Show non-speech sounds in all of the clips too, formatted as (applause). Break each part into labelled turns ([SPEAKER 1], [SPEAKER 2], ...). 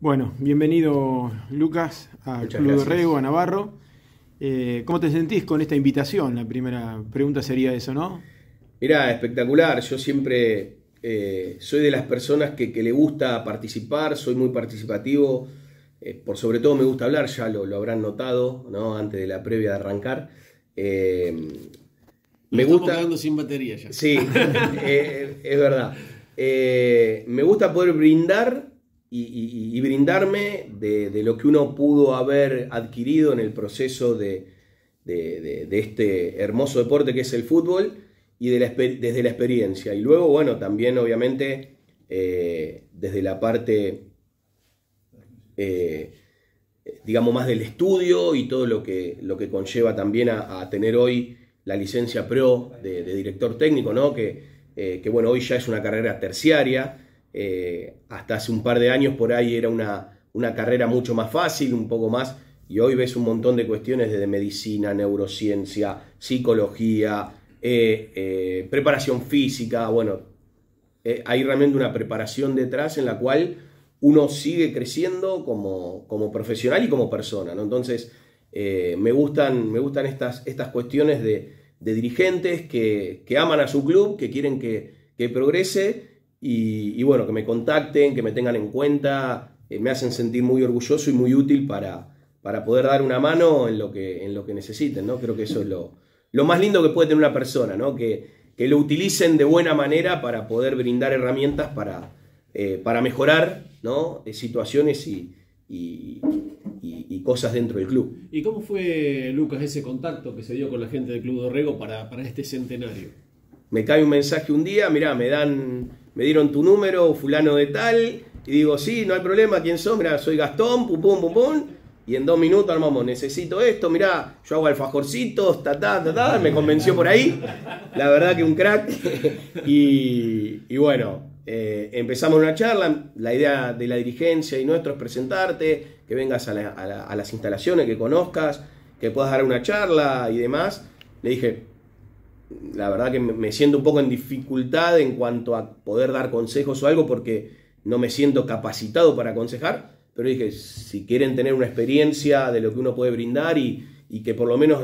[SPEAKER 1] Bueno, bienvenido Lucas a Club de Rego, a Navarro. Eh, ¿Cómo te sentís con esta invitación? La primera pregunta sería eso, ¿no? Mira, espectacular.
[SPEAKER 2] Yo siempre eh, soy de las personas que, le gusta participar, soy muy participativo. Eh, por sobre todo me gusta hablar, ya lo, lo, habrán notado, ¿no? Antes de la previa de arrancar. me gusta. quedando sin batería ya. Sí, (laughs) es verdad. me gusta poder brindar y, brindarme de, lo que uno pudo haber adquirido en el proceso de, este hermoso deporte que es el fútbol y desde la experiencia. Y luego, bueno, también obviamente eh, desde la parte, eh, digamos, más del estudio y todo lo que, lo que conlleva también a, tener hoy la licencia pro de, director técnico, Que, eh, que, bueno, hoy ya es una carrera terciaria eh, hasta hace un par de años por ahí era una, una carrera mucho más fácil, un poco más, y hoy ves un montón de cuestiones desde medicina, neurociencia, psicología, eh, eh, preparación física, bueno, hay realmente una preparación detrás en la cual uno sigue creciendo como, como profesional y como persona, ¿no? Entonces, me gustan, me gustan estas, estas cuestiones de, de dirigentes que, que, aman a su club, que quieren que, que progrese y, bueno, que me contacten, que me tengan en cuenta, eh, me hacen sentir muy orgulloso y muy útil para, poder dar una mano en lo que, en lo que necesiten, ¿no? Creo que eso es lo, más lindo que puede tener una persona, Que, lo utilicen de buena manera para poder brindar herramientas para, eh, mejorar, eh, situaciones y, y, cosas dentro del club. ¿Y cómo fue, Lucas, ese contacto que se dio con la gente del Club Dorrego para, para este centenario? Me cae un mensaje un día, mirá, me dan me dieron tu número, fulano de tal, y digo, sí, no hay problema, ¿quién sos? Mirá, soy Gastón, pum, pum, pum, pum. Y en dos minutos armamos, necesito esto, mirá, yo hago alfajorcitos, ta, ta, me convenció por ahí. La verdad que un crack. (laughs) y, bueno, eh, empezamos una charla, la idea de la dirigencia y nuestro es presentarte, que vengas a, a las instalaciones, que conozcas, que puedas dar una charla y demás. Le dije, la verdad que me siento un poco en dificultad en cuanto a poder dar consejos o algo porque no me siento capacitado para aconsejar, pero dije, si quieren tener una experiencia de lo que uno puede brindar y, que por lo menos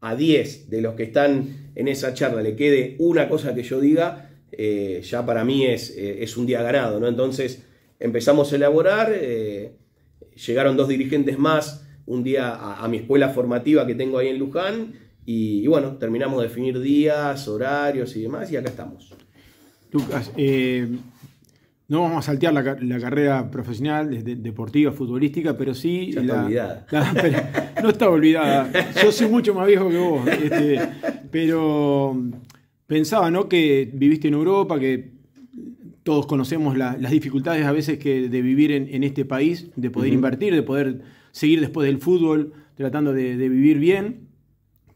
[SPEAKER 2] a 10 de los que están en esa charla le quede una cosa que yo diga, eh, ya para mí es, eh, un día ganado, Entonces empezamos a elaborar, eh, llegaron dos dirigentes más un día a mi escuela formativa que tengo ahí en Luján, y, bueno, terminamos de definir días, horarios y demás, y acá
[SPEAKER 1] estamos. Lucas, eh, no vamos a saltear la, carrera profesional, deportiva, futbolística, pero sí. (laughs) no está olvidada. Yo soy mucho más viejo que vos. Este, pero pensaba, ¿no? Que viviste en Europa, que todos conocemos las dificultades a veces que de vivir en, este país, de poder invertir, de poder seguir después del fútbol, tratando de vivir bien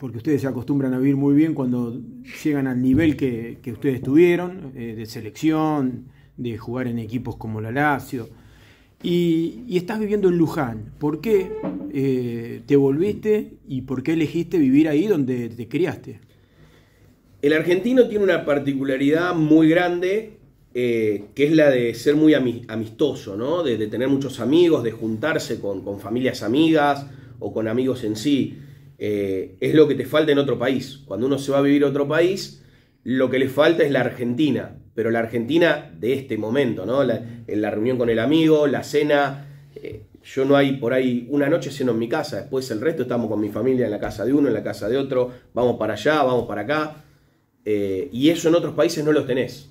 [SPEAKER 1] porque ustedes se acostumbran a vivir muy bien cuando llegan al nivel que, ustedes tuvieron, eh, de selección, de jugar en equipos como la Lazio. Y, estás viviendo en Luján. ¿Por qué eh, te volviste y por qué elegiste vivir ahí donde te criaste?
[SPEAKER 2] El argentino tiene una particularidad muy grande, eh, que es la de ser muy amistoso, ¿no? de, tener muchos amigos, de juntarse con familias amigas o con amigos en sí. Eh, es lo que te falta en otro país. Cuando uno se va a vivir a otro país, lo que le falta es la Argentina, pero la Argentina de este momento, ¿no? La, en la reunión con el amigo, la cena. Eh, yo no hay por ahí una noche sino en mi casa, después el resto estamos con mi familia en la casa de uno, en la casa de otro, vamos para allá, vamos para acá. Eh, y eso en otros países no lo tenés.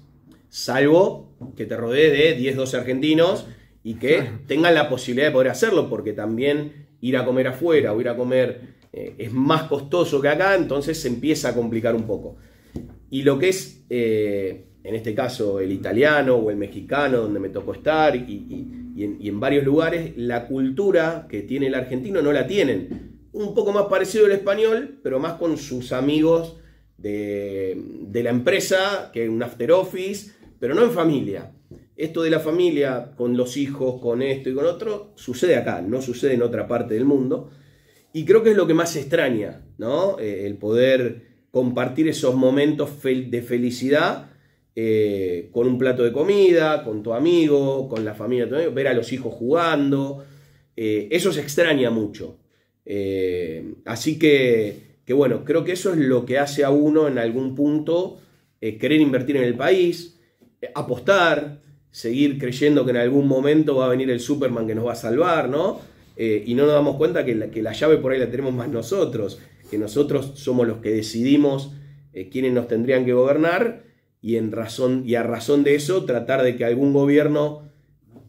[SPEAKER 2] Salvo que te rodees de 10, 12 argentinos y que tengan la posibilidad de poder hacerlo, porque también ir a comer afuera o ir a comer eh, es más costoso que acá, entonces se empieza a complicar un poco. Y lo que es, eh, en este caso, el italiano o el mexicano, donde me tocó estar, y, en, varios lugares, la cultura que tiene el argentino no la tienen. Un poco más parecido al español, pero más con sus amigos de, de, la empresa, que un after office, pero no en familia. Esto de la familia con los hijos, con esto y con otro, sucede acá, no sucede en otra parte del mundo. Y creo que es lo que más extraña, ¿no? Eh, el poder compartir esos momentos de felicidad eh, con un plato de comida, con tu amigo, con la familia, tu amigo, ver a los hijos jugando. Eh, eso se extraña mucho. así que, bueno, creo que eso es lo que hace a uno en algún punto querer invertir en el país, apostar, seguir creyendo que en algún momento va a venir el Superman que nos va a salvar, ¿no? Eh, y no nos damos cuenta que la, que la, llave por ahí la tenemos más nosotros, que nosotros somos los que decidimos eh, quiénes nos tendrían que gobernar y, en razón, y a razón de eso tratar de que algún gobierno,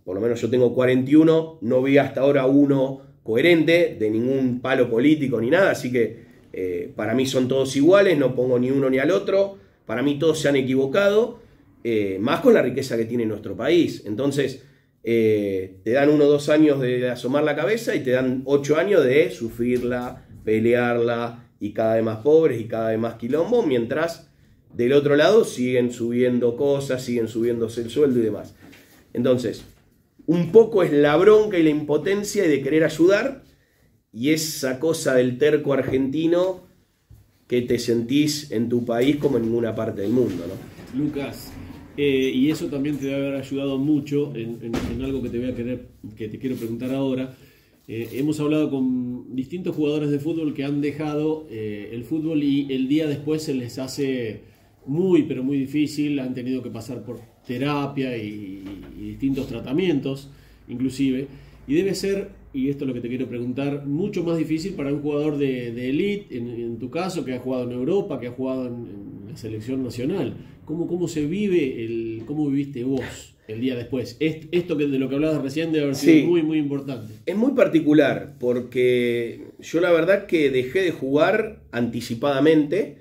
[SPEAKER 2] por lo menos yo tengo 41, no vi hasta ahora uno coherente de ningún palo político ni nada, así que eh, para mí son todos iguales, no pongo ni uno ni al otro, para mí todos se han equivocado, más con la riqueza que tiene nuestro país. Entonces, eh, te dan uno o dos años de asomar la cabeza y te dan ocho años de sufrirla, pelearla y cada vez más pobres y cada vez más quilombo, mientras del otro lado siguen subiendo cosas, siguen subiéndose el sueldo y demás. Entonces, un poco es la bronca y la impotencia de querer ayudar y esa cosa del terco argentino que te sentís en tu país como en ninguna parte del mundo, ¿no?
[SPEAKER 3] Lucas, eh, y eso también te debe haber ayudado mucho en, algo que te voy a querer, que te quiero preguntar ahora. Eh, hemos hablado con distintos jugadores de fútbol que han dejado eh, el fútbol y el día después se les hace muy, pero muy difícil. Han tenido que pasar por terapia y, distintos tratamientos, inclusive. Y debe ser, y esto es lo que te quiero preguntar, mucho más difícil para un jugador de, elite, en, tu caso, que ha jugado en Europa, que ha jugado en la selección nacional cómo, se vive, el, cómo viviste vos el día después. esto que de lo que hablabas recién debe haber sido muy, muy importante.
[SPEAKER 2] Es muy particular, porque yo la verdad que dejé de jugar anticipadamente.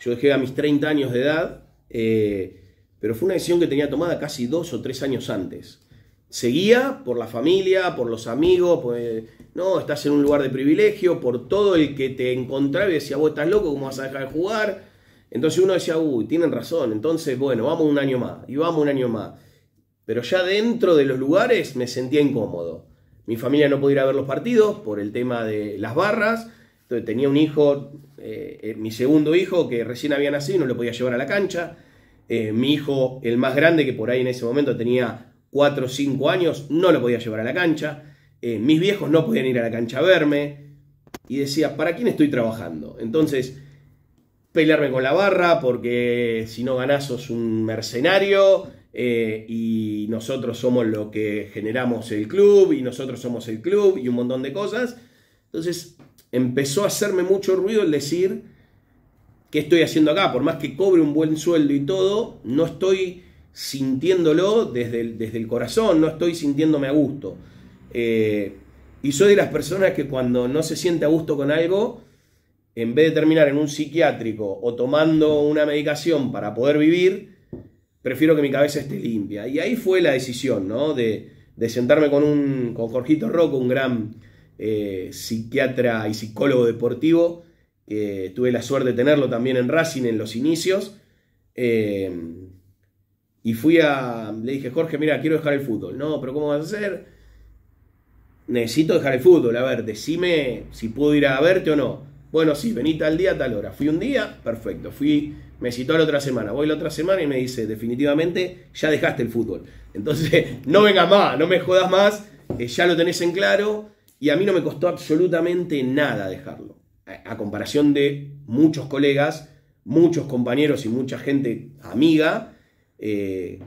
[SPEAKER 2] Yo dejé a mis 30 años de edad, eh, pero fue una decisión que tenía tomada casi dos o tres años antes. Seguía por la familia, por los amigos, pues, no, estás en un lugar de privilegio, por todo el que te encontraba y decía, vos estás loco, ¿cómo vas a dejar de jugar? Entonces uno decía, uy, tienen razón, entonces bueno, vamos un año más y vamos un año más. Pero ya dentro de los lugares me sentía incómodo. Mi familia no podía ir a ver los partidos por el tema de las barras. Entonces tenía un hijo, eh, eh, mi segundo hijo, que recién había nacido y no lo podía llevar a la cancha. Eh, mi hijo, el más grande, que por ahí en ese momento tenía 4 o 5 años, no lo podía llevar a la cancha. mis viejos no podían ir a la cancha a verme. Y decía, ¿para quién estoy trabajando? Entonces pelearme con la barra, porque si no ganás sos un mercenario eh, y nosotros somos lo que generamos el club y nosotros somos el club y un montón de cosas. Entonces empezó a hacerme mucho ruido el decir, ¿qué estoy haciendo acá? Por más que cobre un buen sueldo y todo, no estoy sintiéndolo desde el, desde el corazón, no estoy sintiéndome a gusto. Eh, y soy de las personas que cuando no se siente a gusto con algo, en vez de terminar en un psiquiátrico o tomando una medicación para poder vivir, prefiero que mi cabeza esté limpia. Y ahí fue la decisión, ¿no? De, sentarme con, un, con Jorgito Rocco, un gran eh, psiquiatra y psicólogo deportivo, que tuve la suerte de tenerlo también en Racing en los inicios. Eh, y fui a. Le dije, Jorge, mira, quiero dejar el fútbol. No, pero ¿cómo vas a hacer? Necesito dejar el fútbol. A ver, decime si puedo ir a verte o no. Bueno, sí, vení tal día, tal hora. Fui un día, perfecto. Fui, me citó la otra semana. Voy la otra semana y me dice, definitivamente, ya dejaste el fútbol. Entonces, (laughs) no vengas más, no me jodas más, eh, ya lo tenés en claro. Y a mí no me costó absolutamente nada dejarlo. A, comparación de muchos colegas, muchos compañeros y mucha gente amiga, eh,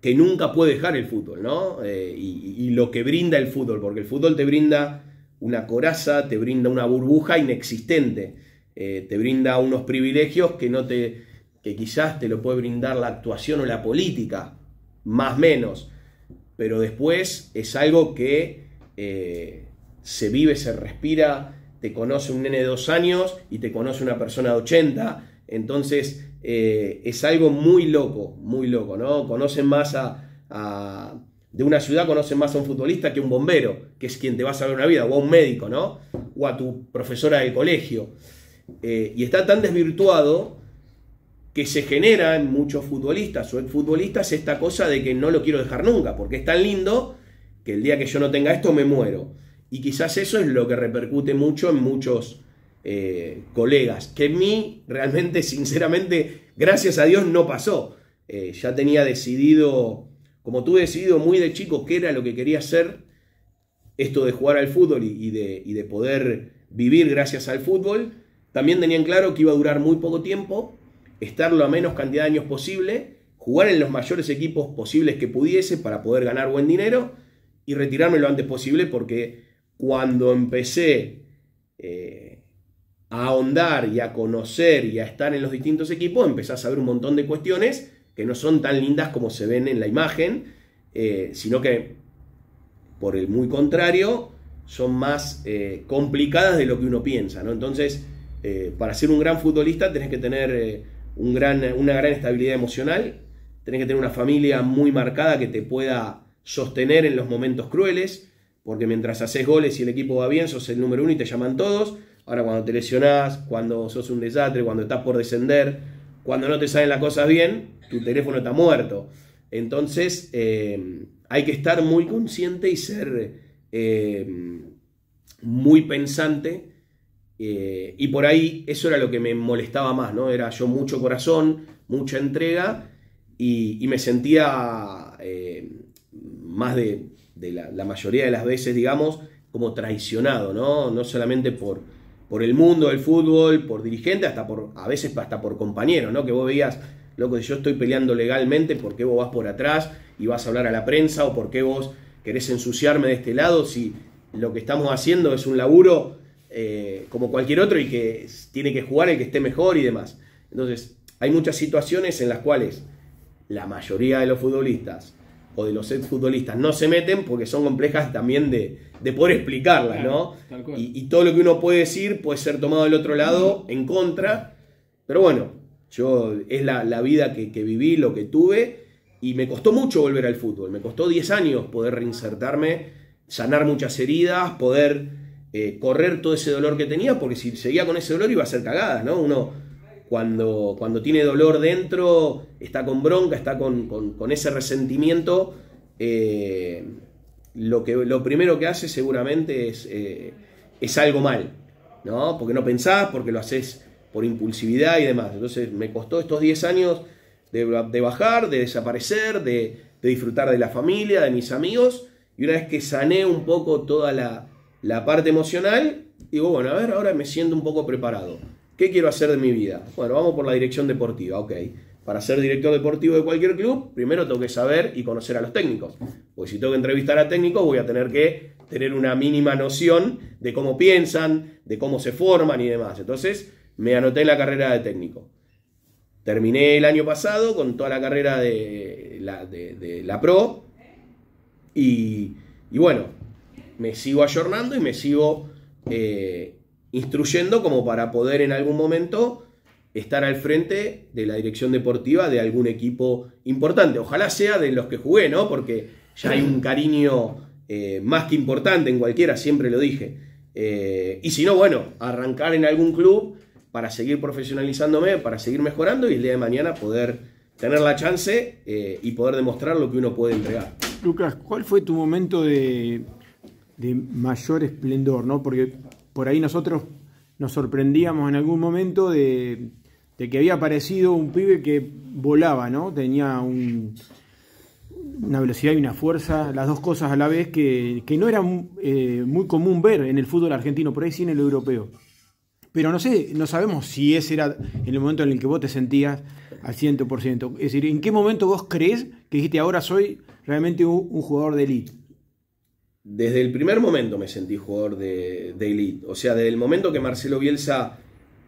[SPEAKER 2] que nunca puede dejar el fútbol, ¿no? Eh, y, lo que brinda el fútbol, porque el fútbol te brinda una coraza, te brinda una burbuja inexistente, eh, te brinda unos privilegios que no te que quizás te lo puede brindar la actuación o la política, más menos, pero después es algo que eh, se vive, se respira, te conoce un nene de dos años y te conoce una persona de 80, entonces eh, es algo muy loco, muy loco, ¿no? Conocen más a de una ciudad conocen más a un futbolista que a un bombero, que es quien te va a salvar una vida, o a un médico, ¿no? O a tu profesora del colegio. Eh, y está tan desvirtuado que se genera en muchos futbolistas o futbolistas esta cosa de que no lo quiero dejar nunca, porque es tan lindo que el día que yo no tenga esto me muero. Y quizás eso es lo que repercute mucho en muchos eh, colegas, que en mí realmente, sinceramente, gracias a Dios no pasó. Eh, ya tenía decidido como tuve decidido muy de chico qué era lo que quería hacer, esto de jugar al fútbol y de, poder vivir gracias al fútbol, también tenían claro que iba a durar muy poco tiempo, estar lo menos cantidad de años posible, jugar en los mayores equipos posibles que pudiese para poder ganar buen dinero y retirarme lo antes posible porque cuando empecé eh, a ahondar y a conocer y a estar en los distintos equipos, empecé a saber un montón de cuestiones que no son tan lindas como se ven en la imagen, eh, sino que, por el muy contrario, son más eh, complicadas de lo que uno piensa, Entonces, eh, para ser un gran futbolista tenés que tener una gran estabilidad emocional, tenés que tener una familia muy marcada que te pueda sostener en los momentos crueles, porque mientras haces goles y el equipo va bien, sos el número uno y te llaman todos. Ahora cuando te lesionás, cuando sos un desastre, cuando estás por descender, cuando no te salen las cosas bien, tu teléfono está muerto. Entonces, eh, hay que estar muy consciente y ser eh, muy pensante. Eh, y por ahí eso era lo que me molestaba más, ¿no? Era yo mucho corazón, mucha entrega y, me sentía más de, la, la mayoría de las veces, digamos, como traicionado, ¿no? No solamente por, por el mundo del fútbol, por dirigente, hasta por, a veces hasta por compañero, ¿no? Que vos veías, loco, si yo estoy peleando legalmente, ¿por qué vos vas por atrás y vas a hablar a la prensa? ¿O por qué vos querés ensuciarme de este lado si lo que estamos haciendo es un laburo eh, como cualquier otro y que tiene que jugar el que esté mejor y demás? Entonces, hay muchas situaciones en las cuales la mayoría de los futbolistas o de los exfutbolistas no se meten porque son complejas también de, poder explicarlas, ¿no? Y, todo lo que uno puede decir puede ser tomado del otro lado en contra, pero bueno, yo es la, vida que, viví, lo que tuve, y me costó mucho volver al fútbol, me costó 10 años poder reinsertarme, sanar muchas heridas, poder eh, correr todo ese dolor que tenía, porque si seguía con ese dolor iba a ser cagada, ¿no? Uno cuando, cuando tiene dolor dentro, está con bronca, está con, ese resentimiento, eh, lo, primero que hace seguramente eh, es, algo mal, ¿no? Porque no pensás, porque lo haces por impulsividad y demás. Entonces me costó estos 10 años de, bajar, de desaparecer, de, disfrutar de la familia, de mis amigos, y una vez que sané un poco toda la, la parte emocional, digo, bueno, a ver, ahora me siento un poco preparado ¿Qué quiero hacer de mi vida? Bueno, vamos por la dirección deportiva, ok. Para ser director deportivo de cualquier club, primero tengo que saber y conocer a los técnicos. pues si tengo que entrevistar a técnicos, voy a tener que tener una mínima noción de cómo piensan, de cómo se forman y demás. Entonces, me anoté en la carrera de técnico. Terminé el año pasado con toda la carrera de la, de, la Pro. Y, bueno, me sigo ayornando y me sigo eh, instruyendo como para poder en algún momento estar al frente de la dirección deportiva de algún equipo importante. Ojalá sea de los que jugué, ¿no? Porque ya hay un cariño eh, más que importante en cualquiera, siempre lo dije. Eh, y si no, bueno, arrancar en algún club para seguir profesionalizándome, para seguir mejorando y el día de mañana poder tener la chance eh, y poder demostrar lo que uno puede entregar.
[SPEAKER 1] Lucas, ¿cuál fue tu momento de, de mayor esplendor? ¿no? Porque por ahí nosotros nos sorprendíamos en algún momento de, que había aparecido un pibe que volaba, ¿no? Tenía una velocidad y una fuerza, las dos cosas a la vez que, no era eh, muy común ver en el fútbol argentino, por ahí sí en el europeo. Pero no sé, no sabemos si ese era el momento en el que vos te sentías al 100%. Es decir, ¿en qué momento vos crees que dijiste ahora soy realmente un, un jugador de élite?
[SPEAKER 2] desde el primer momento me sentí jugador de, elite. O sea, desde el momento que Marcelo Bielsa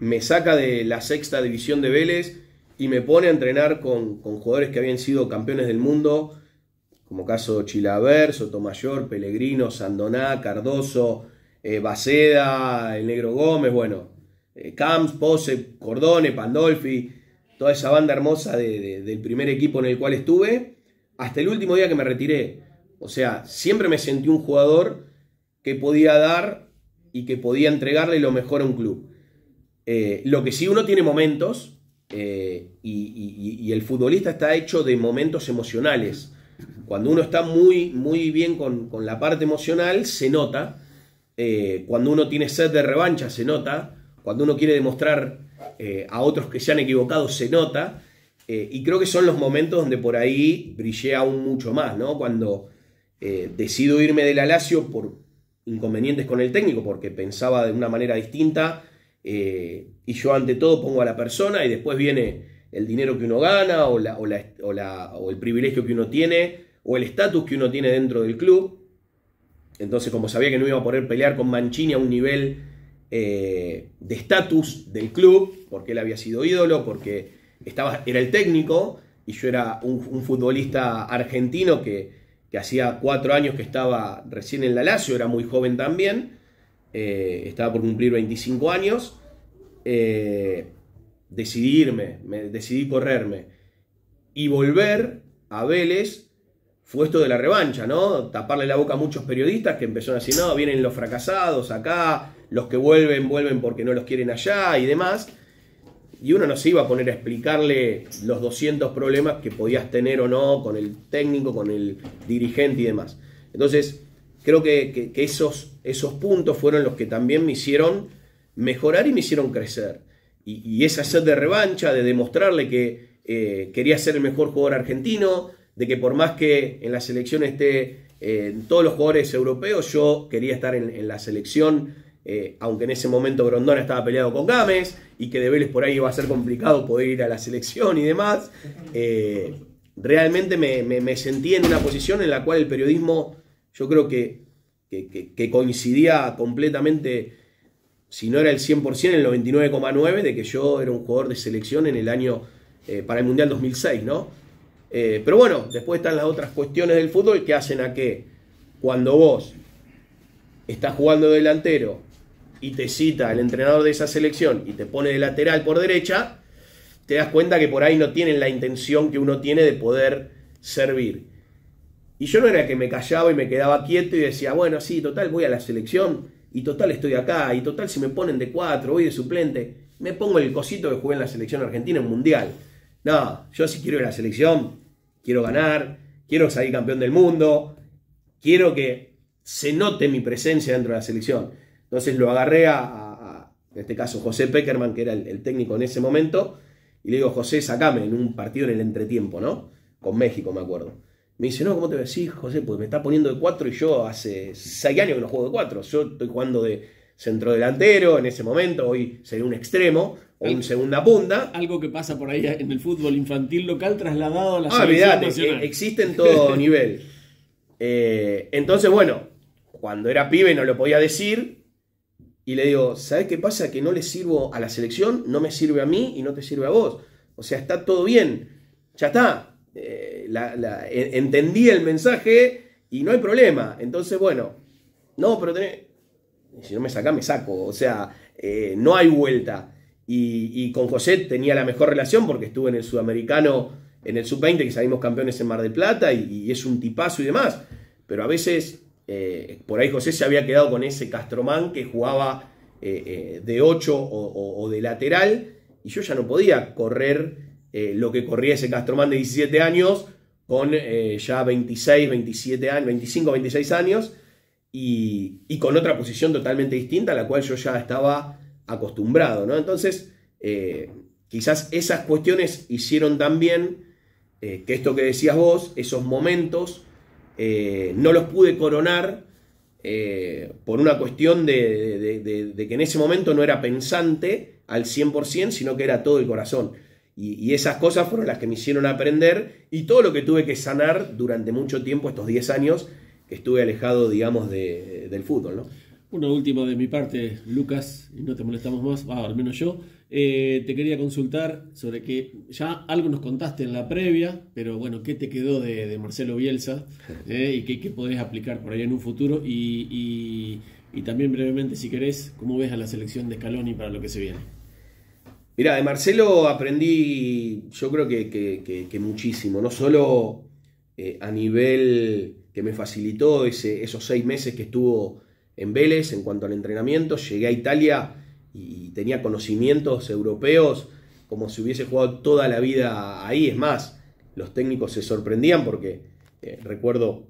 [SPEAKER 2] me saca de la sexta división de Vélez y me pone a entrenar con, jugadores que habían sido campeones del mundo, como caso Chilaver, Sotomayor, Pellegrino, Sandoná, Cardoso, eh, Baceda, el Negro Gómez, bueno, eh, Camps, Pose, Cordone, Pandolfi, toda esa banda hermosa del primer equipo en el cual estuve, hasta el último día que me retiré. O sea, siempre me sentí un jugador que podía dar y que podía entregarle lo mejor a un club. Eh, lo que sí uno tiene momentos eh, y, el futbolista está hecho de momentos emocionales. Cuando uno está muy, muy bien con, la parte emocional, se nota. Eh, cuando uno tiene sed de revancha, se nota. Cuando uno quiere demostrar a otros que se han equivocado, se nota. y creo que son los momentos donde por ahí brillé aún mucho más, ¿no? Cuando eh, decido irme del la Alacio por inconvenientes con el técnico, porque pensaba de una manera distinta. Eh, y yo ante todo pongo a la persona y después viene el dinero que uno gana o, o, el privilegio que uno tiene o el estatus que uno tiene dentro del club. Entonces, como sabía que no iba a poder pelear con Mancini a un nivel eh, de estatus del club, porque él había sido ídolo, porque estaba, era el técnico y yo era un futbolista argentino que, que hacía cuatro años que estaba recién en la Lazio, era muy joven también, eh, estaba por cumplir 25 años, eh, decidí decidirme, me, decidí correrme y volver a Vélez fue esto de la revancha, ¿no? Taparle la boca a muchos periodistas que empezaron a decir, no, vienen los fracasados acá, los que vuelven, vuelven porque no los quieren allá y demás y uno no se iba a poner a explicarle los 200 problemas que podías tener o no con el técnico, con el dirigente y demás. Entonces, creo que, esos, esos puntos fueron los que también me hicieron mejorar y me hicieron crecer. Y, esa sed de revancha, de demostrarle que eh, quería ser el mejor jugador argentino, de que por más que en la selección esté eh, todos los jugadores europeos, yo quería estar en la selección eh, aunque en ese momento Grondona estaba peleado con Gámez y que de Vélez por ahí iba a ser complicado poder ir a la selección y demás, eh, realmente me, sentí en una posición en la cual el periodismo yo creo que, que, coincidía completamente, si no era el 100%, en el 99,9% de que yo era un jugador de selección en el año eh, para el Mundial 2006, ¿no? pero bueno, después están las otras cuestiones del fútbol que hacen a que cuando vos estás jugando delantero y te cita el entrenador de esa selección y te pone de lateral por derecha, te das cuenta que por ahí no tienen la intención que uno tiene de poder servir. Y yo no era que me callaba y me quedaba quieto y decía, bueno, sí, total, voy a la selección y total estoy acá y total si me ponen de cuatro, voy de suplente, me pongo el cosito que jugué en la selección argentina en mundial. No, yo sí quiero ir a la selección, quiero ganar, quiero salir campeón del mundo, quiero que se note mi presencia dentro de la selección. Entonces lo agarré a, en este caso, José Peckerman, que era el, técnico en ese momento, y le digo, José, sacame en un partido en el entretiempo, ¿no? Con México, me acuerdo. Me dice, no, ¿cómo te decís, decir, José? Pues me está poniendo de cuatro y yo hace seis años que no juego de cuatro. Yo estoy jugando de centrodelantero en ese momento, hoy sería un extremo o un segunda punta. Algo que pasa por ahí en el fútbol infantil local trasladado a la ah, olvídate eh, Existe en todo (laughs) nivel. Eh, entonces, bueno, cuando era pibe no lo podía decir, y le digo, ¿sabes qué pasa? Que no le sirvo a la selección, no me sirve a mí y no te sirve a vos. O sea, está todo bien, ya está. Eh, entendí el mensaje y no hay problema. Entonces, bueno, no, pero tenés... Si no me saca, me saco. O sea, eh, no hay vuelta. Y, con José tenía la mejor relación porque estuve en el sudamericano, en el sub-20, que salimos campeones en Mar del Plata y es un tipazo y demás. Pero a veces eh, por ahí José se había quedado con ese Castromán que jugaba eh, eh, de 8 o, de lateral. Y yo ya no podía correr lo que corría ese Castromán de 17 años con ya 26, 27 años, 25, 26 años. Y, con otra posición totalmente distinta a la cual yo ya estaba acostumbrado. ¿no? Entonces, quizás esas cuestiones hicieron también que esto que decías vos, esos momentos, eh, no los pude coronar eh, por una cuestión de, que en ese momento no era pensante al 100%, sino que era todo el corazón. Y, esas cosas fueron las que me hicieron aprender y todo lo que tuve que sanar durante mucho tiempo, estos 10 años que estuve alejado, digamos, del fútbol. ¿no?
[SPEAKER 3] Una última de mi parte, Lucas, y no te molestamos más, al menos yo. Eh, te quería consultar sobre que ya algo nos contaste en la previa, pero bueno, ¿qué te quedó de, Marcelo Bielsa (laughs) eh? y qué, podés aplicar por ahí en un futuro? Y, también brevemente, si querés, ¿cómo ves a la selección de Scaloni para lo que se viene?
[SPEAKER 2] Mira, de Marcelo aprendí, yo creo que, muchísimo, no solo eh, a nivel que me facilitó esos seis meses que estuvo en Vélez en cuanto al entrenamiento. Llegué a Italia y tenía conocimientos europeos como si hubiese jugado toda la vida ahí. Es más, los técnicos se sorprendían porque eh, recuerdo,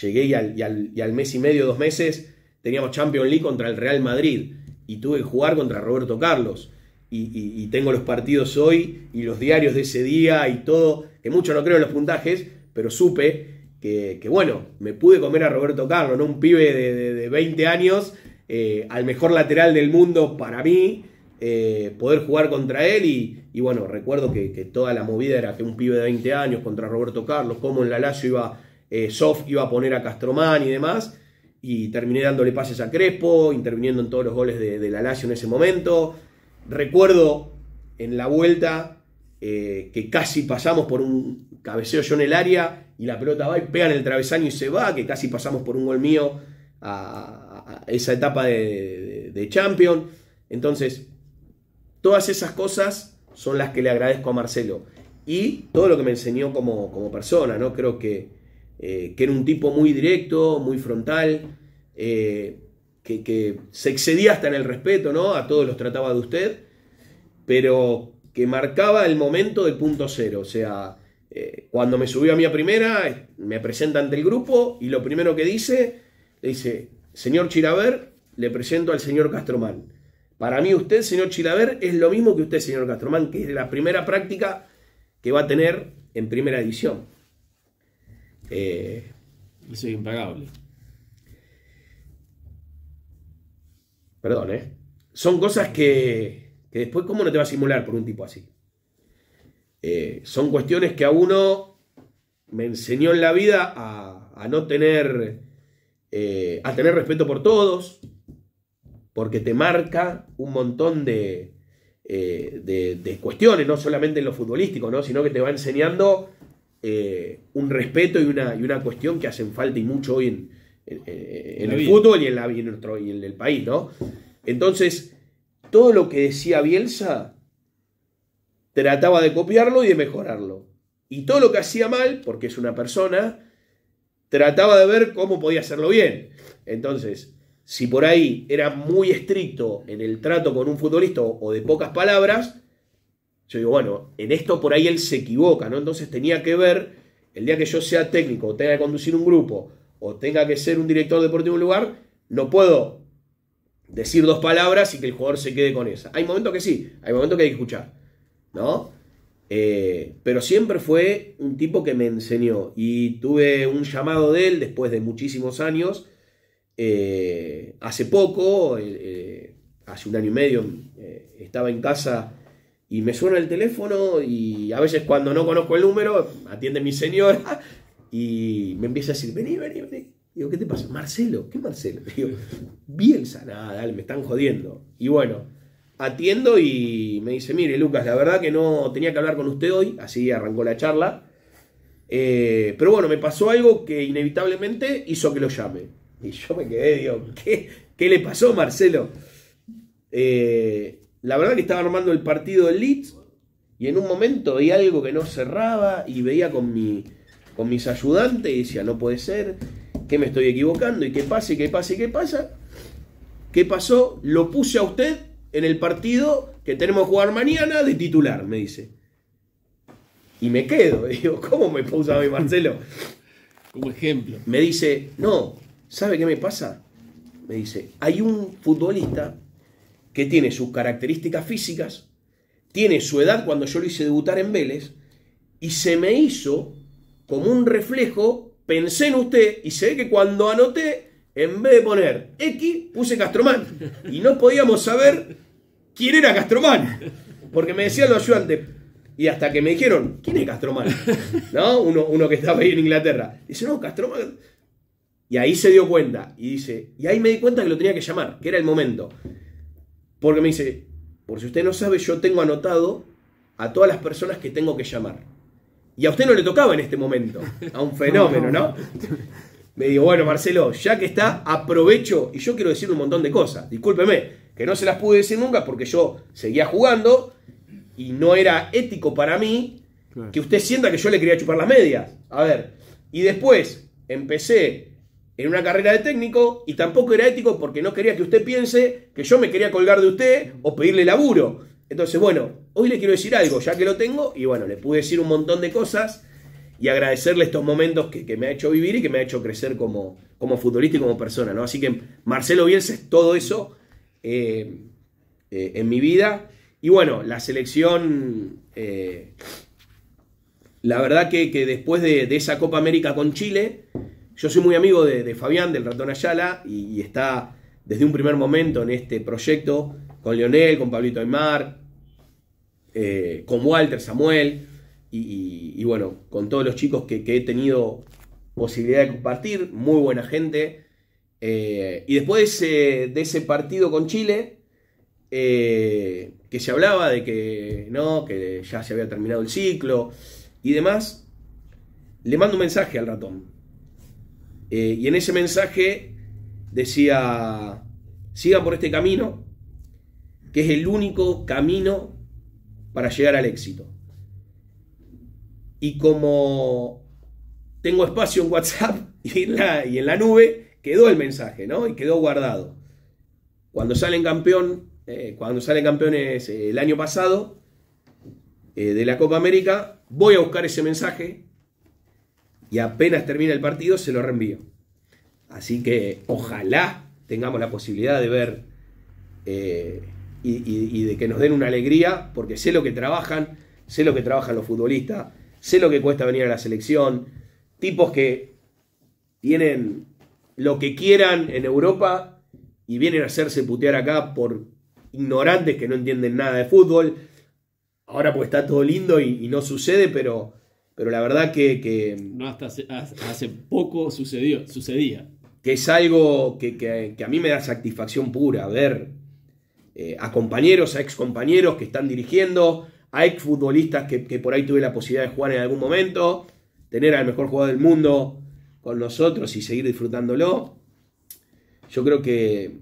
[SPEAKER 2] llegué y al, mes y medio, dos meses, teníamos Champions League contra el Real Madrid y tuve que jugar contra Roberto Carlos. Y, y, tengo los partidos hoy y los diarios de ese día y todo, que mucho no creo en los puntajes, pero supe que, bueno, me pude comer a Roberto Carlos, ¿no? Un pibe de, 20 años, eh, al mejor lateral del mundo para mí, eh, poder jugar contra él y, bueno, recuerdo que, toda la movida era que un pibe de 20 años contra Roberto Carlos, Como en la Lazio iba, eh, iba a poner a Castromán y demás, y terminé dándole pases a Crespo, interviniendo en todos los goles de, la Lazio en ese momento. Recuerdo en la vuelta eh, que casi pasamos por un cabeceo yo en el área y la pelota va y pega en el travesaño y se va, que casi pasamos por un gol mío a, esa etapa de, de, Champions. Entonces, todas esas cosas son las que le agradezco a Marcelo. Y todo lo que me enseñó como, persona, ¿no? Creo eh, que, era un tipo muy directo, muy frontal, eh, que, que, se excedía hasta en el respeto, ¿no? A todos los trataba de usted, pero que marcaba el momento del punto cero, o sea, eh, cuando me subió a mi primera, eh, me presenta ante el grupo y lo primero que dice, le dice, señor Chilaver, le presento al señor Castromán. Para mí usted, señor Chilaver, es lo mismo que usted, señor Castromán, que es la primera práctica que va a tener en primera edición. Eh, es impagable. Perdón, ¿eh? Son cosas que, que después, ¿cómo no te va a simular por un tipo así? Eh, son cuestiones que a uno me enseñó en la vida a, no tener, eh, a tener respeto por todos, porque te marca un montón eh, de, de, cuestiones, no solamente en lo futbolístico, ¿no? sino que te va enseñando un respeto y una, y una cuestión que hacen falta y mucho hoy en, el fútbol y en, la, el país. ¿no? Entonces, todo lo que decía Bielsa trataba de copiarlo y de mejorarlo. Y todo lo que hacía mal, porque es una persona, trataba de ver cómo podía hacerlo bien. Entonces, si por ahí era muy estricto en el trato con un futbolista o de pocas palabras, yo digo, bueno, en esto por ahí él se equivoca, ¿no? Entonces tenía que ver, el día que yo sea técnico, o tenga que conducir un grupo, o tenga que ser un director deportivo en un lugar, no puedo decir dos palabras y que el jugador se quede con esa. Hay momentos que sí, hay momentos que hay que escuchar. ¿no? Eh, pero siempre fue un tipo que me enseñó y tuve un llamado de él después de muchísimos años, eh, hace poco, eh, hace un año y medio, estaba en casa y me suena el teléfono y a veces cuando no conozco el número, atiende mi señora (laughs) y me empieza a decir, vení, vení, vení. Digo, ¿qué te pasa? Marcelo, ¿qué Marcelo? (laughs) Digo, bien nada, me están jodiendo. Y bueno, atiendo y me dice, mire Lucas, la verdad que no tenía que hablar con usted hoy, así arrancó la charla. Eh, pero bueno, me pasó algo que inevitablemente hizo que lo llame. Y yo me quedé, digo, ¿qué, qué le pasó Marcelo? Eh, la verdad que estaba armando el partido del Leeds y en un momento vi algo que no cerraba y veía con, mi, con mis ayudantes y decía, no puede ser, que me estoy equivocando y qué pase y qué pasa y qué pasa. ¿Qué pasó? Lo puse a usted en el partido que tenemos que jugar mañana de titular, me dice. Y me quedo. (laughs) Digo, ¿cómo me puso a Marcelo? Como ejemplo. Me dice, no, ¿sabe qué me pasa? Me dice, hay un futbolista que tiene sus características físicas, tiene su edad cuando yo lo hice debutar en Vélez, y se me hizo como un reflejo, pensé en usted, y sé que cuando anoté, en vez de poner X, puse Castromán. Y no podíamos saber quién era Castromán. Porque me decían los ayudantes, y hasta que me dijeron, ¿quién es Castromán? ¿No? Uno, que estaba ahí en Inglaterra. Dice, no, Castromán. Y ahí se dio cuenta. Y dice, y ahí me di cuenta que lo tenía que llamar, que era el momento. Porque me dice, por si usted no sabe, yo tengo anotado a todas las personas que tengo que llamar. Y a usted no le tocaba en este momento, a un fenómeno, ¿no? me digo, bueno, Marcelo, ya que está, aprovecho y yo quiero decir un montón de cosas. Discúlpeme, que no se las pude decir nunca porque yo seguía jugando y no era ético para mí que usted sienta que yo le quería chupar las medias. A ver, y después empecé en una carrera de técnico y tampoco era ético porque no quería que usted piense que yo me quería colgar de usted o pedirle laburo. Entonces, bueno, hoy le quiero decir algo, ya que lo tengo, y bueno, le pude decir un montón de cosas y agradecerle estos momentos que, me ha hecho vivir y que me ha hecho crecer como, como futbolista y como persona. ¿no? Así que Marcelo Bielsa es todo eso eh, eh, en mi vida. Y bueno, la selección, eh, la verdad que, después de, esa Copa América con Chile, yo soy muy amigo de, Fabián, del ratón Ayala, y, y, está desde un primer momento en este proyecto con Lionel, con Pablito Aymar, con Walter, Samuel. Y, bueno, con todos los chicos que, he tenido posibilidad de compartir, muy buena gente. Eh, y después de ese, partido con Chile, eh, que se hablaba de que no, que ya se había terminado el ciclo y demás, le mando un mensaje al ratón. Eh, y en ese mensaje decía, Siga por este camino, que es el único camino para llegar al éxito y como tengo espacio en WhatsApp (laughs) y en la, nube, quedó el mensaje, ¿no? Y quedó guardado. Cuando salen campeón, eh, cuando salen campeones eh, el año pasado eh, de la Copa América, voy a buscar ese mensaje y apenas termina el partido se lo reenvío. Así que ojalá tengamos la posibilidad de ver y, y de que nos den una alegría, porque sé lo que trabajan, sé lo que trabajan los futbolistas, sé lo que cuesta venir a la selección, tipos que tienen lo que quieran en Europa y vienen a hacerse putear acá por ignorantes que no entienden nada de fútbol. Ahora pues está todo lindo y, no sucede, pero, pero la verdad que, No, hasta hace, poco sucedió, sucedía. Que es algo que, que, a mí me da satisfacción pura, ver eh, a compañeros, a excompañeros que están dirigiendo, hay futbolistas que, por ahí tuve la posibilidad de jugar en algún momento, tener al mejor jugador del mundo con nosotros y seguir disfrutándolo. Yo creo que,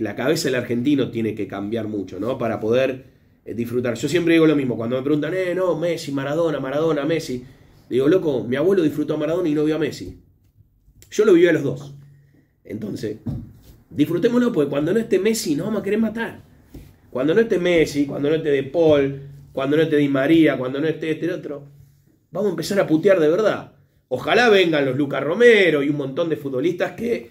[SPEAKER 2] la cabeza del argentino tiene que cambiar mucho, ¿no? Para poder eh, disfrutar. Yo siempre digo lo mismo, cuando me preguntan, eh, no, Messi, Maradona, Maradona, Messi. Digo, loco, mi abuelo disfrutó a Maradona y no vio a Messi. Yo lo viví a los dos. Entonces, disfrutémoslo, porque cuando no esté Messi no vamos a querer matar. Cuando no esté Messi, cuando no esté De Paul, cuando no esté Di María, cuando no esté este, este otro, vamos a empezar a putear de verdad. Ojalá vengan los Lucas Romero y un montón de futbolistas que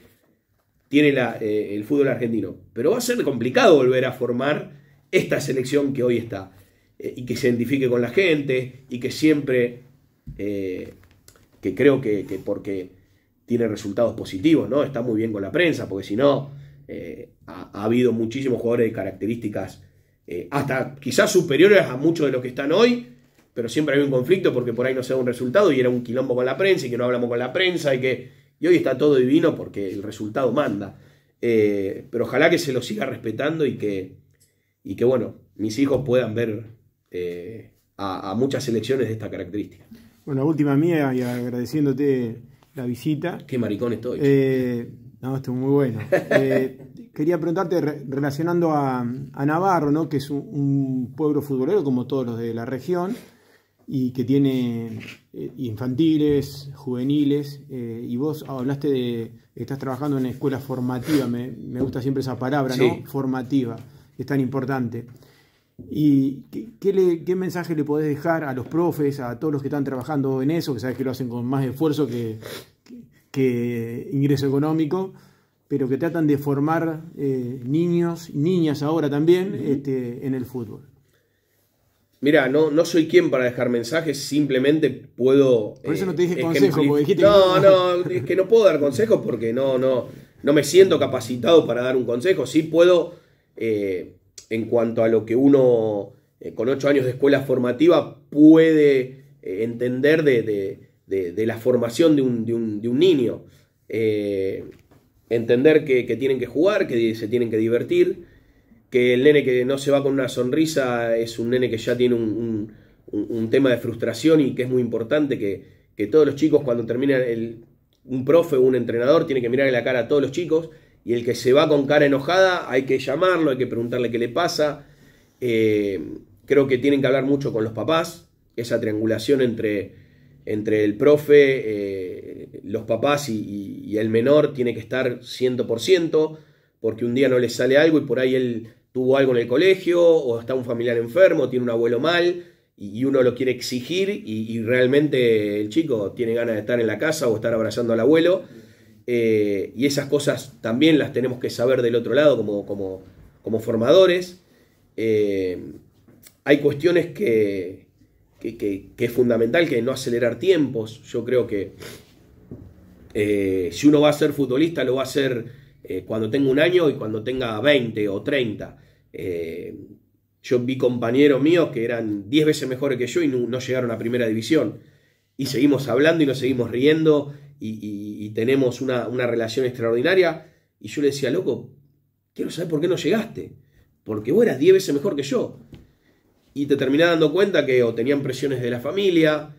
[SPEAKER 2] tiene eh, el fútbol argentino. Pero va a ser complicado volver a formar esta selección que hoy está eh, y que se identifique con la gente y que siempre, eh, que creo que, porque tiene resultados positivos, ¿no? Está muy bien con la prensa, porque si no, ha habido muchísimos jugadores de características eh, hasta quizás superiores a muchos de los que están hoy, pero siempre hay un conflicto porque por ahí no se da un resultado y era un quilombo con la prensa y que no hablamos con la prensa y que hoy está todo divino porque el resultado manda. Eh, pero ojalá que se lo siga respetando y que, y que bueno, mis hijos puedan ver eh, a, muchas selecciones de esta característica.
[SPEAKER 1] Bueno, última mía y agradeciéndote la visita. Qué maricón estoy. no, estuvo muy bueno. (laughs) quería preguntarte relacionando a, Navarro, ¿no? que es un, pueblo futbolero como todos los de la región y que tiene eh, infantiles, juveniles, eh, y vos hablaste de, estás trabajando en escuela formativa, me, gusta siempre esa palabra, ¿no? Formativa, es tan importante. ¿Y qué, mensaje le podés dejar a los profes, a todos los que están trabajando en eso, que sabes que lo hacen con más esfuerzo que ingreso económico? pero que tratan de formar eh, niños y niñas ahora también este, en el fútbol.
[SPEAKER 2] Mira, no, no soy quien para dejar mensajes, simplemente puedo. Por eso
[SPEAKER 1] no eh, te dije consejo, porque dijiste. No, no,
[SPEAKER 2] es que no puedo dar consejos porque no, no, no me siento capacitado para dar un consejo. Sí puedo, eh, en cuanto a lo que uno con ocho años de escuela formativa puede entender de, la formación de un, un, un niño entender que, tienen que jugar, que se tienen que divertir, que el nene que no se va con una sonrisa es un nene que ya tiene un, tema de frustración y que es muy importante que, todos los chicos cuando terminan un profe o un entrenador tiene que mirar en la cara a todos los chicos y el que se va con cara enojada hay que llamarlo, hay que preguntarle qué le pasa. Eh, creo que tienen que hablar mucho con los papás, esa triangulación entre entre el profe, eh, los papás y, el menor tiene que estar 100%, porque un día no le sale algo y por ahí él tuvo algo en el colegio, o está un familiar enfermo, tiene un abuelo mal, y, uno lo quiere exigir y, realmente el chico tiene ganas de estar en la casa o estar abrazando al abuelo. Eh, y esas cosas también las tenemos que saber del otro lado como, como, como formadores. Eh, hay cuestiones que, que, es fundamental, que no acelerar tiempos. Yo creo que eh, si uno va a ser futbolista, lo va a hacer eh, cuando tenga un año y cuando tenga 20 o 30. Eh, yo vi compañeros míos que eran 10 veces mejores que yo y no, llegaron a primera división. Y seguimos hablando y nos seguimos riendo y, tenemos una, una, relación extraordinaria. Y yo le decía, loco, quiero saber por qué no llegaste. Porque vos eras 10 veces mejor que yo y te terminás dando cuenta que o tenían presiones de la familia,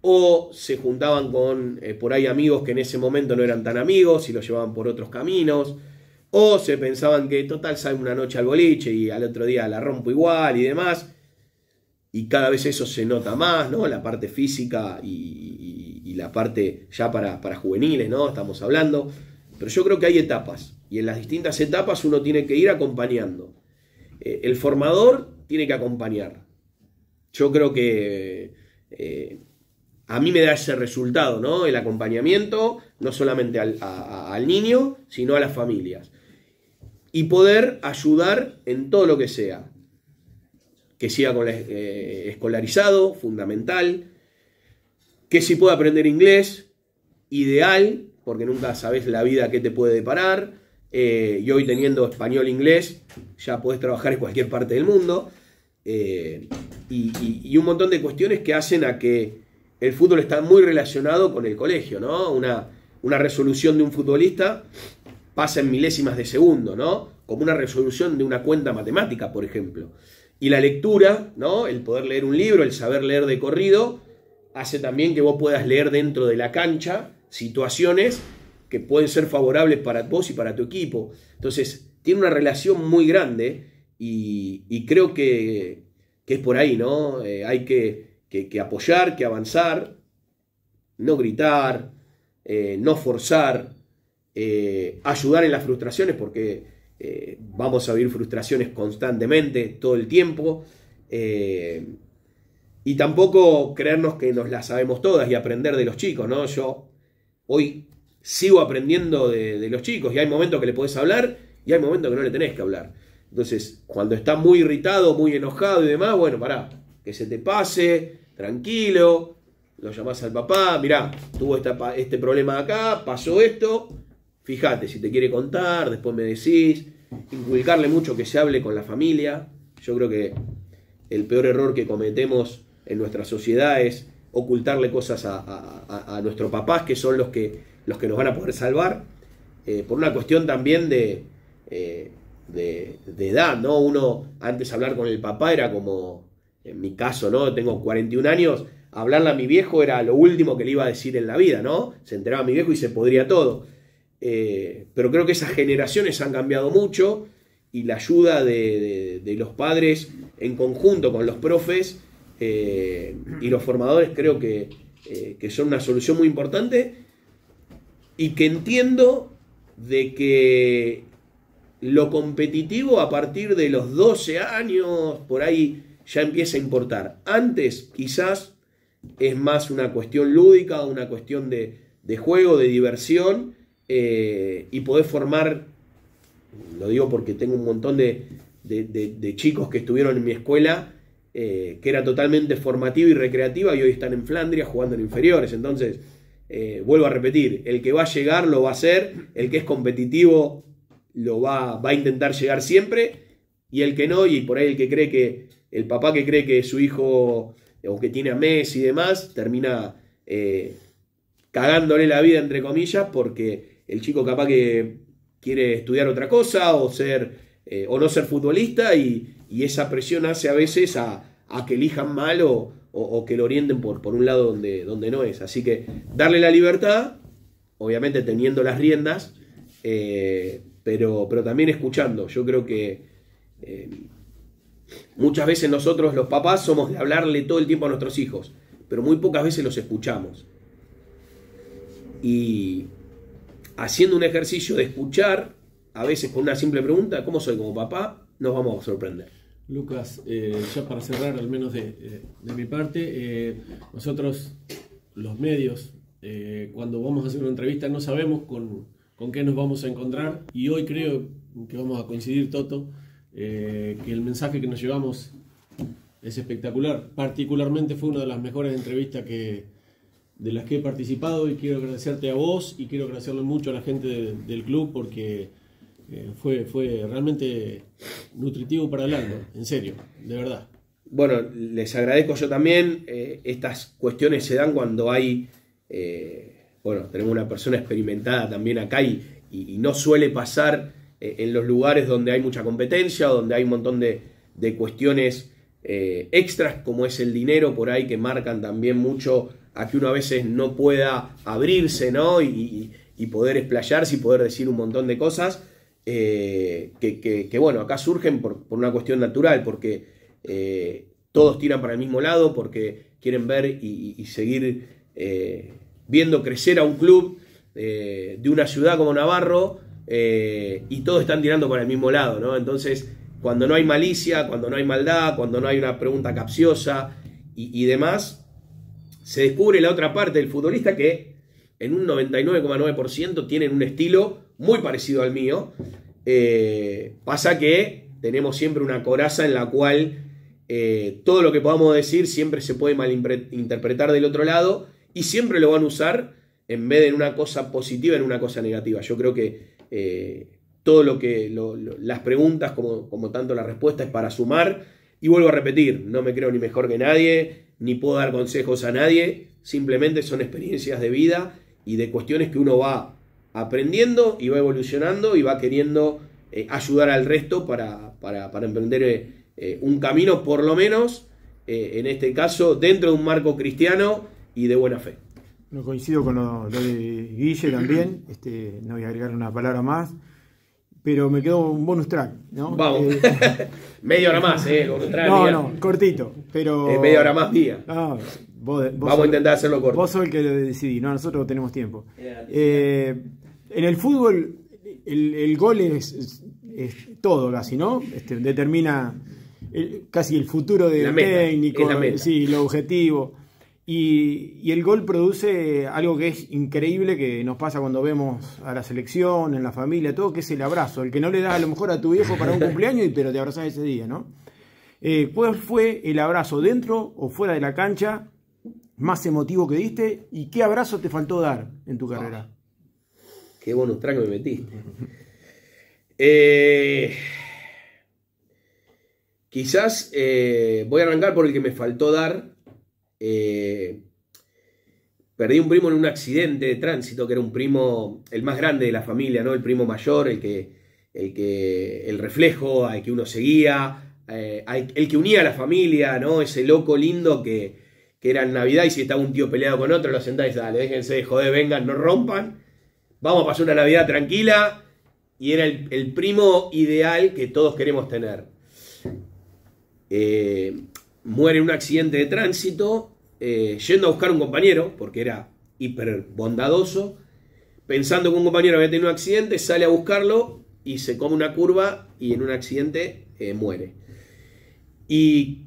[SPEAKER 2] o se juntaban con eh, por ahí amigos que en ese momento no eran tan amigos y los llevaban por otros caminos, o se pensaban que total salgo una noche al boliche y al otro día la rompo igual y demás, y cada vez eso se nota más, ¿no? La parte física y, la parte ya para, para juveniles, ¿no? Estamos hablando, pero yo creo que hay etapas, y en las distintas etapas uno tiene que ir acompañando. Eh, el formador tiene que acompañar. Yo creo que eh, a mí me da ese resultado, ¿no? El acompañamiento, no solamente al, niño, sino a las familias. Y poder ayudar en todo lo que sea. Que siga eh, escolarizado, fundamental. Que si pueda aprender inglés, ideal, porque nunca sabes la vida que te puede deparar. Eh, y hoy teniendo español e inglés, ya podés trabajar en cualquier parte del mundo. Eh, y, un montón de cuestiones que hacen a que el fútbol está muy relacionado con el colegio, ¿no? Una, una resolución de un futbolista pasa en milésimas de segundo, ¿no? Como una resolución de una cuenta matemática, por ejemplo. Y la lectura, ¿no? El poder leer un libro, el saber leer de corrido, hace también que vos puedas leer dentro de la cancha situaciones que pueden ser favorables para vos y para tu equipo. Entonces, tiene una relación muy grande y, creo que, es por ahí, ¿no? Eh, hay que, apoyar, que avanzar, no gritar, eh, no forzar, eh, ayudar en las frustraciones, porque vamos a vivir frustraciones constantemente, todo el tiempo. y tampoco creernos que nos las sabemos todas y aprender de los chicos, ¿no? Yo hoy sigo aprendiendo de, de los chicos y hay momentos que le podés hablar y hay momentos que no le tenés que hablar. Entonces, cuando está muy irritado, muy enojado y demás, bueno, pará, que se te pase, tranquilo, lo llamás al papá, mirá, tuvo esta, este problema acá, pasó esto, fíjate, si te quiere contar, después me decís, inculcarle mucho que se hable con la familia, yo creo que el peor error que cometemos en nuestra sociedad es ocultarle cosas a, nuestros papás, que son los que, los que nos van a poder salvar, eh, por una cuestión también de... Eh, de, edad, ¿no? Uno antes hablar con el papá era como, en mi caso, ¿no? Tengo 41 años, hablarle a mi viejo era lo último que le iba a decir en la vida, ¿no? Se enteraba mi viejo y se podría todo. Eh, pero creo que esas generaciones han cambiado mucho y la ayuda de, los padres en conjunto con los profes eh, y los formadores creo que, eh, que son una solución muy importante y que entiendo de que lo competitivo a partir de los 12 años, por ahí ya empieza a importar. Antes quizás es más una cuestión lúdica, una cuestión de, juego, de diversión, eh, y poder formar, lo digo porque tengo un montón de, chicos que estuvieron en mi escuela, eh, que era totalmente formativa y recreativa, y hoy están en Flandria jugando en inferiores. Entonces, eh, vuelvo a repetir, el que va a llegar lo va a ser, el que es competitivo lo va, a intentar llegar siempre y el que no, y por ahí el que cree que, el papá que cree que su hijo o que tiene a mes y demás, termina eh, cagándole la vida, entre comillas, porque el chico capaz que quiere estudiar otra cosa o ser eh, o no ser futbolista y, esa presión hace a veces a, que elijan mal o, que lo orienten por, por un lado donde, donde no es. Así que darle la libertad, obviamente teniendo las riendas, eh, pero, también escuchando. Yo creo que eh, muchas veces nosotros los papás somos de hablarle todo el tiempo a nuestros hijos, pero muy pocas veces los escuchamos. Y haciendo un ejercicio de escuchar, a veces con una simple pregunta, ¿cómo soy como papá? Nos vamos a sorprender. Lucas, eh,
[SPEAKER 3] ya para cerrar, al menos de, eh, mi parte, nosotros, los medios, cuando vamos a hacer una entrevista, no sabemos con, con qué nos vamos a encontrar y hoy creo que vamos a coincidir, Toto, eh, que el mensaje que nos llevamos es espectacular. Particularmente fue una de las mejores entrevistas que, de las que he participado y quiero agradecerte a vos y quiero agradecerle mucho a la gente del club porque eh, fue, fue realmente nutritivo para el alma, en serio,
[SPEAKER 2] de verdad. Bueno, les agradezco yo también. Eh, estas cuestiones se dan cuando hay bueno, tenemos una persona experimentada también acá y, no suele pasar eh, en los lugares donde hay mucha competencia, donde hay un montón de, cuestiones eh, extras como es el dinero por ahí que marcan también mucho a que uno a veces no pueda abrirse, ¿no? Y, poder explayarse y poder decir un montón de cosas eh, que, bueno, acá surgen por, una cuestión natural, porque todos tiran para el mismo lado, porque quieren ver y seguir viendo crecer a un club eh, de una ciudad como Navarro eh, y todos están tirando por el mismo lado, ¿no? Entonces, cuando no hay malicia, cuando no hay maldad, cuando no hay una pregunta capciosa y, demás, se descubre la otra parte del futbolista que en un 99,9% tienen un estilo muy parecido al mío. Eh, pasa que tenemos siempre una coraza en la cual todo lo que podamos decir siempre se puede malinterpretar del otro lado y siempre lo van a usar en vez de en una cosa positiva, en una cosa negativa. Yo creo que eh, todo lo que las preguntas, como, tanto la respuesta, es para sumar. Y vuelvo a repetir, no me creo ni mejor que nadie, ni puedo dar consejos a nadie, simplemente son experiencias de vida y de cuestiones que uno va aprendiendo y va evolucionando y va queriendo eh, ayudar al resto para, para, emprender eh, un camino, por lo menos, en este caso, dentro de un marco cristiano y de buena fe.
[SPEAKER 1] No coincido con lo, de Guille también, (clears throat) este, no voy a agregar una palabra más, pero me quedó un bonus track, ¿no? Vamos. Eh,
[SPEAKER 2] (laughs) media hora más, ¿eh? no, no,
[SPEAKER 1] cortito, pero... Eh, media hora más día. Vamos a intentar hacerlo corto. Vos sos el que lo decidí, no, nosotros tenemos tiempo. Eh, en el fútbol el, gol es, todo casi, ¿no? Este, determina casi el futuro del técnico, sí, lo objetivo. Y, el gol produce algo que es increíble, que nos pasa cuando vemos a la selección, en la familia, todo, que es el abrazo, el que no le das a lo mejor a tu viejo para un cumpleaños, pero te abrazas ese día, ¿no? Eh, ¿Cuál fue el abrazo dentro o fuera de la cancha más emotivo que diste y qué abrazo te faltó dar en tu carrera? Ah,
[SPEAKER 2] qué bonus track me metiste. Eh, quizás eh, voy a arrancar por el que me faltó dar, eh, perdí un primo en un accidente de tránsito, que era un primo, el más grande de la familia, ¿no? El primo mayor, el que, el, que, el reflejo al que uno seguía, eh, el que unía a la familia, ¿no? Ese loco lindo que, era en Navidad y si estaba un tío peleado con otro, lo sentáis, dale, déjense de joder, vengan, no rompan, vamos a pasar una Navidad tranquila. Y era el, primo ideal que todos queremos tener. Eh, muere en un accidente de tránsito, eh, yendo a buscar un compañero, porque era hiper bondadoso, pensando que un compañero había tenido un accidente, sale a buscarlo y se come una curva y en un accidente eh, muere. Y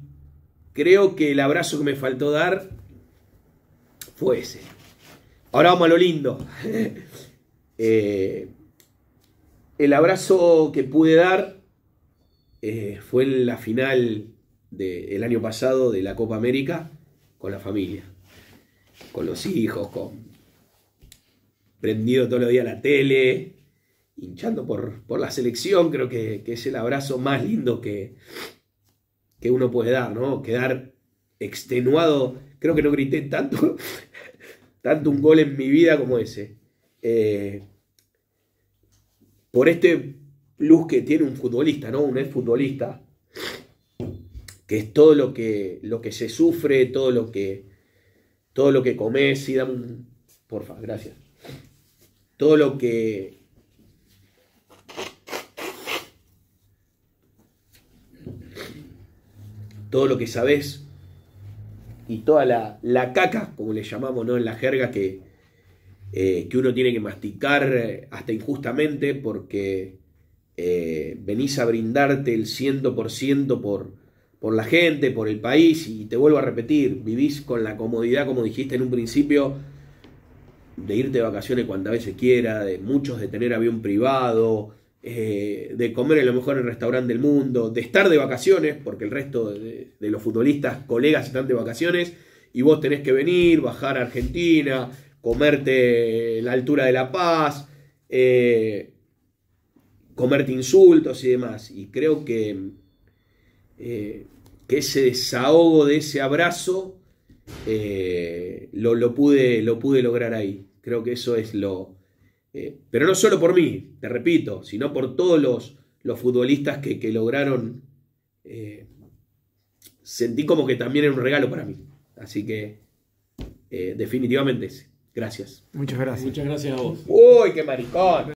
[SPEAKER 2] creo que el abrazo que me faltó dar fue ese.
[SPEAKER 1] Ahora vamos a lo lindo.
[SPEAKER 2] (laughs) Eh, el abrazo que pude dar fue en la final del año pasado de la Copa América con la familia, con los hijos, con prendido todo el días la tele, hinchando por, la selección, creo que, es el abrazo más lindo que, que uno puede dar, ¿no? Quedar extenuado, creo que no grité tanto, (laughs) tanto un gol en mi vida como ese. Eh, por este plus que tiene un futbolista, ¿no? Un futbolista que es todo lo que, lo que se sufre, todo lo que, todo lo que comes, porfa, gracias. Todo lo que... Todo lo que sabes y toda la, caca, como le llamamos ¿no? en la jerga, que, eh, uno tiene que masticar hasta injustamente porque eh, venís a brindarte el 100% por, por la gente, por el país, y te vuelvo a repetir, vivís con la comodidad, como dijiste en un principio, de irte de vacaciones cuantas veces quiera, de muchos de tener avión privado, eh, de comer en lo mejor el restaurante del mundo, de estar de vacaciones, porque el resto de, los futbolistas, colegas, están de vacaciones, y vos tenés que venir, bajar a Argentina, comerte la altura de La Paz, eh, comerte insultos y demás. Y creo que eh, que ese desahogo de ese abrazo eh, lo, pude, lo pude lograr ahí. Creo que eso es lo... Eh, pero no solo por mí, te repito, sino por todos los, los futbolistas que, lograron... sentí como que también era un regalo para mí. Así que definitivamente Gracias. Muchas gracias. Muchas gracias a vos. Uy, qué maricón.